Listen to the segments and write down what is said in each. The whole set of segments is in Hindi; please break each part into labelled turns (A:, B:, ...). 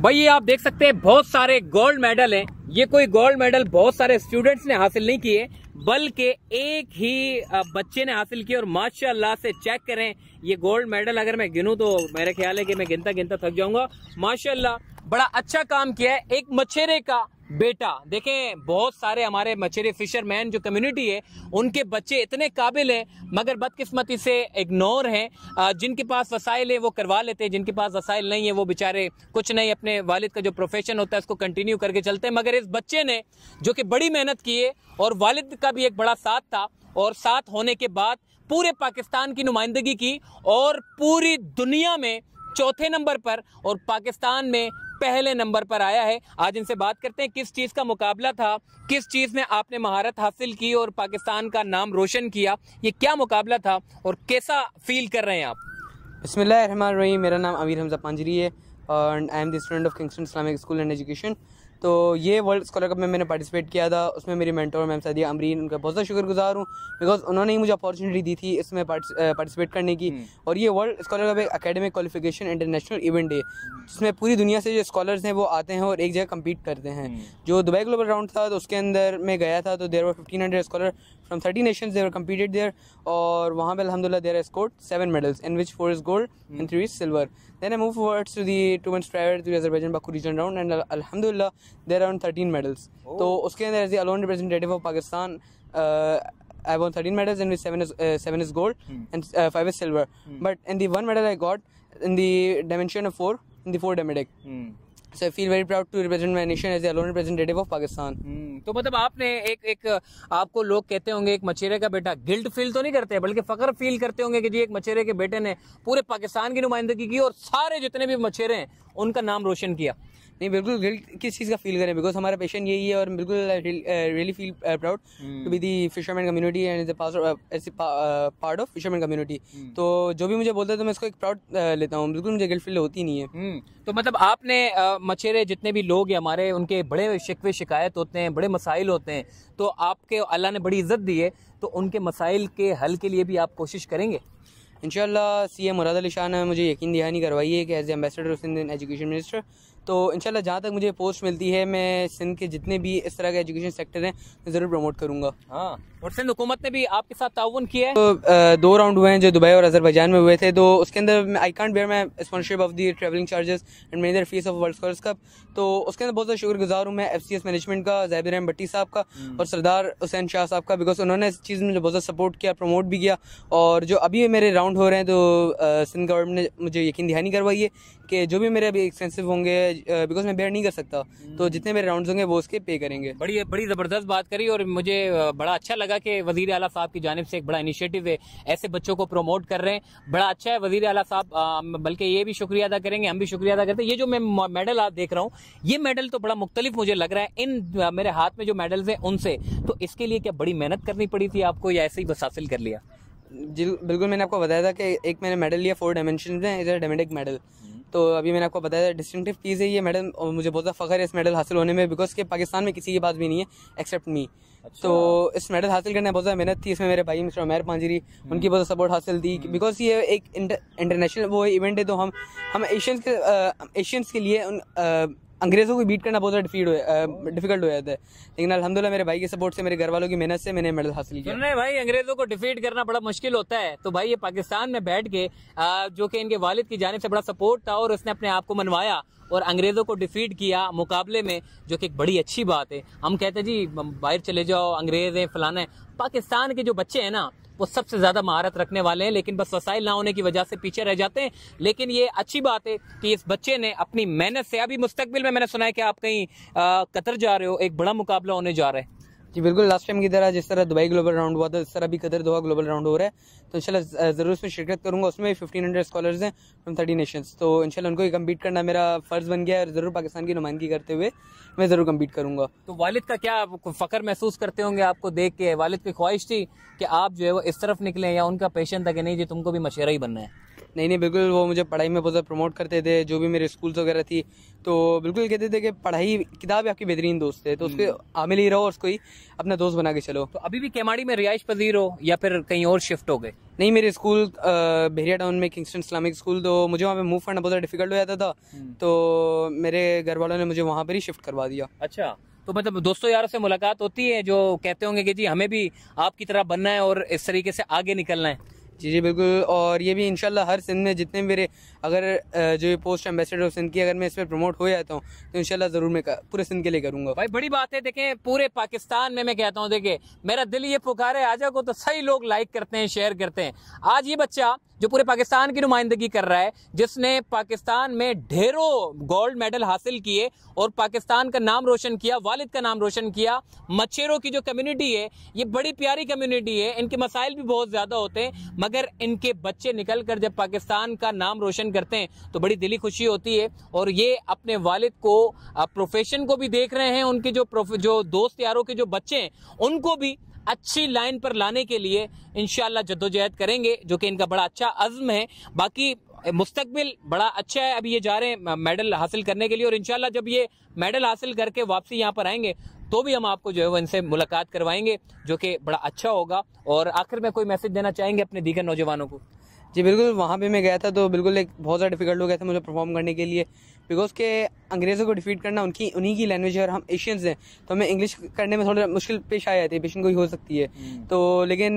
A: भाई ये आप देख सकते हैं बहुत सारे गोल्ड मेडल हैं ये कोई गोल्ड मेडल बहुत सारे स्टूडेंट्स ने हासिल नहीं किए बल्कि एक ही बच्चे ने हासिल किए और माशाल्लाह से चेक करें ये गोल्ड मेडल अगर मैं गिनूं तो मेरे ख्याल है कि मैं गिनता गिनता थक जाऊंगा माशाल्लाह बड़ा अच्छा काम किया है एक मच्छेरे का बेटा देखें बहुत सारे हमारे मछेरे फिशरमैन जो कम्युनिटी है उनके बच्चे इतने काबिल हैं मगर बदकिस्मती से इग्नोर हैं जिनके पास वसाइल है वो करवा लेते हैं जिनके पास वसाइल नहीं है वो बेचारे कुछ नहीं अपने वालिद का जो प्रोफेशन होता है उसको कंटिन्यू करके चलते हैं मगर इस बच्चे ने जो कि बड़ी मेहनत की है और वालिद का भी एक बड़ा साथ था और साथ होने के बाद पूरे पाकिस्तान की नुमाइंदगी की और पूरी दुनिया में चौथे नंबर पर और पाकिस्तान में पहले नंबर पर आया है आज इनसे बात करते हैं किस चीज़ का मुकाबला था किस चीज़ में आपने महारत हासिल की और पाकिस्तान का नाम रोशन किया ये क्या मुकाबला था और कैसा फील कर रहे हैं आप
B: रही मेरा नाम अमीर हमजा पांजरी है and I am the student of Kingston Islamic School and तो ये वर्ल्ड स्कॉलर कप में मैंने पार्टिसिपेट किया था उसमें मेरी मेंटोर मैम सदिया अमरीन उनका बहुत बहुत शुक्रगुजार हूँ बिकॉज उन्होंने ही मुझे अपॉर्चुनिटी दी थी इसमें पार्टिसिपेट करने की हम्म। और ये वर्ल्ड स्कॉलर कप एक अकेडमिक क्वालिफिकेशन इंटरनेशनल इवेंट है जिसमें पूरी दुनिया से जो स्कॉलर्स हैं वो आते हैं और एक जगह कम्पीट करते हैं हम्म। जो दुबई ग्लोबल राउंड था तो उसके अंदर मैं गया था तो there were fifteen hundred scholar from thirty nation there competed there और वहाँ पर अलहमदिल्ला there I seven medals in which four is gold and three is silver then I move towards to the two month ट्राइवर to Azerbaijan Baku region round and अलहमदिल्ला देर अराउंड थर्टीन मेडल्स तो उसके अंदर as the alone representative of Pakistan I won thirteen medals in which seven is seven is gold and five is silver but in the one medal I got in the dimension of four in the four डेमेडिक so I feel very proud to represent my nation as alone representative of Pakistan
A: तो मतलब आपने एक एक आपको लोग कहते होंगे एक मचेरे का बेटा गिल्ट फील तो नहीं करते बल्कि फकर फील करते होंगे कि जी एक मचेरे के बेटे ने पूरे पाकिस्तान की नुमाइंदगी की और सारे जितने भी मचेरे हैं उनका नाम रोशन किया नहीं बिल्कुल गिल्ट किस चीज़ का फील करें बिकॉज हमारा पेशन यही है और बिल्कुल really feel
B: proud to be the fisherman community and part of fisherman community तो
A: जो भी मुझे बोलता है तो मैं इसको एक प्राउड uh, लेता हूँ बिल्कुल मुझे गिल्ट फील होती नहीं है हम्म। तो मतलब आपने uh, मछेरे जितने भी लोग हैं हमारे उनके बड़े शिकवे शिकायत होते हैं बड़े मसाइल होते हैं तो आपके अल्लाह ने बड़ी इज्जत दी है तो उनके मसाइल के हल के लिए भी आप कोशिश करेंगे इन
B: सी एम मुराद अली शाह ने मुझे यकीन दिहानी करवाई है कि एज ए एम्बेसडर उस एजुकेशन मिनिस्टर तो इनशाला जहाँ तक मुझे पोस्ट मिलती है मैं सिंध के जितने भी इस तरह के एजुकेशन सेक्टर हैं मैं ज़रूर प्रमोट करूँगा हाँ और सिंध हुकूमत ने भी आपके साथ ताउन किया है तो दो राउंड हुए हैं जो दुबई और अजरबैजान में हुए थे तो उसके अंदर आई कॉन्ट बेयर मैं sponsorship of the travelling charges and major fees of world scholars cup तो उसके अंदर बहुत ज़्यादा शुक्रगुजार हूँ मैं एफ सी एस मैनेजमेंट का जाहिर अहम भट्टी साहब का हम्म। और सरदार हुसैन शाह साहब का बिकॉज उन्होंने इस चीज़ में मुझे बहुत ज़्यादा सपोर्ट किया प्रमोट भी किया और जो अभी मेरे राउंड हो रहे हैं तो सिंध गवर्नमेंट ने मुझे यकीन दहानी करवाई है कि जो भी मेरे अभी एक्सपेंसिव होंगे
A: बिकॉज मैं बेयर नहीं कर सकता तो जितने मेरे राउंड होंगे वो उसके पे करेंगे बड़ी बड़ी ज़बरदस्त बात करी और मुझे बड़ा अच्छा लगा कि वजीर अला साहब की जानब से एक बड़ा इनिशिएटिव है ऐसे बच्चों को प्रमोट कर रहे हैं बड़ा अच्छा है वजीर अला साहब बल्कि ये भी शुक्रिया अदा करेंगे हम भी शुक्रिया अदा करते हैं ये जो मैं मेडल आप देख रहा हूँ ये मेडल तो बड़ा मुख्तलिफ मुझे लग रहा है इन मेरे हाथ में जो मेडल्स हैं उनसे तो इसके लिए क्या बड़ी मेहनत करनी पड़ी थी आपको या ऐसे ही बस हासिल कर लिया जी बिल्कुल मैंने आपको बताया था कि
B: एक मैंने मेडल लिया फोर डायमेंशन में इधर डायमेंटिक मेडल तो अभी मैंने आपको बताया डिस्टिंगटिव चीज़ है ये मेडल और मुझे बहुत ज़्यादा फ़ख्र है इस मेडल हासिल होने में बिकॉज के पाकिस्तान में किसी की बात भी नहीं है एक्सेप्ट मी अच्छा। तो इस मेडल हासिल करने में बहुत ज़्यादा मेहनत थी इसमें मेरे भाई मिस्टर उमेर पांजरी हम्म। उनकी बहुत सपोर्ट हासिल थी बिकॉज हम्म। ये एक इंटरनेशनल वो इवेंट है तो हम हम एशियंस के एशियंस के लिए उन अंग्रेज़ों को बीट करना बहुत ज़्यादा डिफीट हो डिफिकल्ट हो जाता है लेकिन अलहमदिल्ला मेरे भाई के सपोर्ट से मेरे घर वालों की मेहनत से मैंने मेडल हासिल किया
A: नहीं भाई अंग्रेज़ों को डिफीट करना बड़ा मुश्किल होता है तो भाई ये पाकिस्तान में बैठ के जो कि इनके वालिद की जानब से बड़ा सपोर्ट था और उसने अपने आप को मनवाया और अंग्रेज़ों को डिफीट किया मुकाबले में जो कि एक बड़ी अच्छी बात है हम कहते हैं जी बाहर चले जाओ अंग्रेज़ हैं फलाना है पाकिस्तान के जो बच्चे हैं ना वो सबसे ज़्यादा महारत रखने वाले हैं लेकिन बस वसाइल ना होने की वजह से पीछे रह जाते हैं लेकिन ये अच्छी बात है कि इस बच्चे ने अपनी मेहनत से अभी मुस्तबिल में मैंने सुना है कि आप कहीं कतर जा रहे हो एक बड़ा मुकाबला होने जा रहे हैं जी बिल्कुल लास्ट
B: टाइम की तरह जिस तरह दुबई ग्लोबल राउंड हुआ था इस तरह भी कदर दोहा ग्लोबल राउंड हो रहा है तो इन ज़रूर उसमें शिरकत करूँगा उसमें फिफ्टीन हंड्रेड स्कॉलर हैं फ्रॉम थर्टी नेशंस तो इंशाल्लाह उनको ही कम्पीट करना मेरा फ़र्ज़ बन गया है और ज़रूर
A: पाकिस्तान की नुमाइंदगी करते हुए मैं ज़रूर कम्पीट करूँगा तो वालिद का क्या फ़ख्र महसूस करते होंगे आपको देख के वालिद की ख्वाहिश थी कि आप जो है वो इस तरफ निकलें या उनका पेशन था कि नहीं जी तुमको भी मशेरा ही बनना है नहीं नहीं बिल्कुल वो मुझे पढ़ाई में बहुत ज़्यादा प्रमोट करते थे जो भी मेरे स्कूल्स वगैरह थी तो
B: बिल्कुल कहते थे कि पढ़ाई किताब आपकी बेहतरीन दोस्त है तो उसके हम्म। आमिल ही रहो उसको ही अपना दोस्त बना के चलो तो अभी भी केमाड़ी में रिहाइश पजीर हो या फिर कहीं और शिफ्ट हो गए नहीं मेरे स्कूल भेरिया टाउन में किंगस्टन इस्लामिक स्कूल तो मुझे वहाँ पे मूव करना बहुत डिफिकल्ट हो जाता था हम्म। तो मेरे घर वालों ने मुझे वहाँ पर ही शिफ्ट करवा दिया अच्छा
A: तो मतलब दोस्तों यारों से मुलाकात होती है जो कहते होंगे कि जी हमें भी आपकी तरह बनना है और इस तरीके से आगे निकलना है जी जी बिल्कुल और ये
B: भी इनशाला हर सिंध में जितने मेरे अगर जो पोस्ट एम्बेसडर ऑफ सिंध की अगर मैं इस पर प्रमोट हो जाता
A: हूँ तो इंशाल्लाह ज़रूर मैं पूरे सिंध के लिए करूँगा भाई बड़ी बात है देखें पूरे पाकिस्तान में मैं कहता हूँ देखें मेरा दिल ये पुकारे आजा को तो सही लोग लाइक करते हैं शेयर करते हैं आज ये बच्चा जो पूरे पाकिस्तान की नुमाइंदगी कर रहा है जिसने पाकिस्तान में ढेरों गोल्ड मेडल हासिल किए और पाकिस्तान का नाम रोशन किया वालिद का नाम रोशन किया मच्छरों की जो कम्युनिटी है ये बड़ी प्यारी कम्युनिटी है इनके मसाइल भी बहुत ज़्यादा होते हैं मगर इनके बच्चे निकल कर जब पाकिस्तान का नाम रोशन करते हैं तो बड़ी दिली खुशी होती है और ये अपने वालिद को प्रोफेशन को भी देख रहे हैं उनके जो जो दोस्त यारों के जो बच्चे हैं उनको भी अच्छी लाइन पर लाने के लिए इन जद्दोजहद करेंगे जो कि इनका बड़ा अच्छा अज़म है बाकी मुस्तबिल बड़ा अच्छा है अभी ये जा रहे हैं मेडल हासिल करने के लिए और इनशाला जब ये मेडल हासिल करके वापसी यहाँ पर आएंगे तो भी हम आपको जो है वो इनसे मुलाकात करवाएंगे जो कि बड़ा अच्छा होगा और आखिर में कोई मैसेज देना चाहेंगे अपने दीगर नौजवानों को जी
B: बिल्कुल वहाँ पे मैं गया था तो बिल्कुल एक बहुत ज़्यादा डिफिकल्ट हो गया था मुझे परफॉर्म करने के लिए बिकॉज के अंग्रेज़ों को डिफीट करना उनकी उन्हीं की लैंग्वेज है और हम एशियंस हैं तो हमें इंग्लिश करने में थोड़ा मुश्किल पेश आ जाती है पेशन कोई हो सकती है hmm. तो लेकिन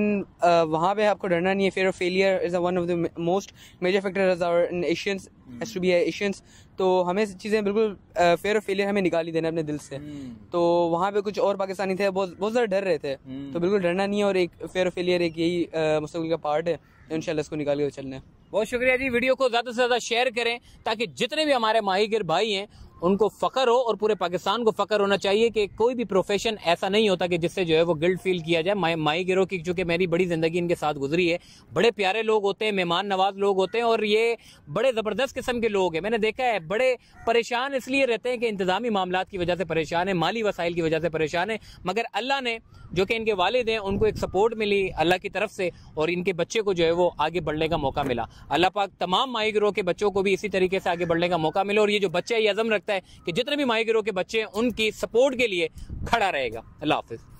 B: वहाँ पे आपको डरना नहीं है fear of failure is one of the most major factor our in Asians as to be Asians तो हमें चीज़ें बिल्कुल फेयर ऑफ फेलियर हमें निकाल ही देना अपने दिल से hmm. तो वहाँ पे कुछ और पाकिस्तानी थे बहुत बहुत ज़्यादा डर रहे थे तो hmm. बिल्कुल डरना नहीं है और एक फेयर ऑफ फेलियर एक यही मुस्तबिल का पार्ट है इनशाला इसको निकाल के चलने
A: बहुत शुक्रिया जी वीडियो को ज़्यादा से ज़्यादा शेयर करें ताकि जितने भी हमारे माहिगिर भाई हैं उनको फ़ख्र हो और पूरे पाकिस्तान को फ़ख्र होना चाहिए कि कोई भी प्रोफेशन ऐसा नहीं होता कि जिससे जो है वो गिल्ड फील किया जाए माई माई गिरो की चूँकि मेरी बड़ी ज़िंदगी इनके साथ गुजरी है बड़े प्यारे लोग होते हैं मेहमान नवाज लोग होते हैं और ये बड़े ज़बरदस्त किस्म के लोग हैं मैंने देखा है बड़े परेशान इसलिए रहते हैं कि इंतज़ामी मामला की वजह से परेशान है माली वसाइल की वजह से परेशान है मगर अल्लाह ने जो कि इनके वालद हैं उनको एक सपोर्ट मिली अल्लाह की तरफ से और इनके बच्चे को जो है वो आगे बढ़ने का मौका मिला अल्लाह पाक तमाम माई गिरोह के बच्चों को भी इसी तरीके से आगे बढ़ने का मौका मिला और ये जो बच्चा ये अज़म रख सकता है कि जितने भी माही के बच्चे हैं उनकी सपोर्ट के लिए खड़ा रहेगा अल्लाह हाफिज़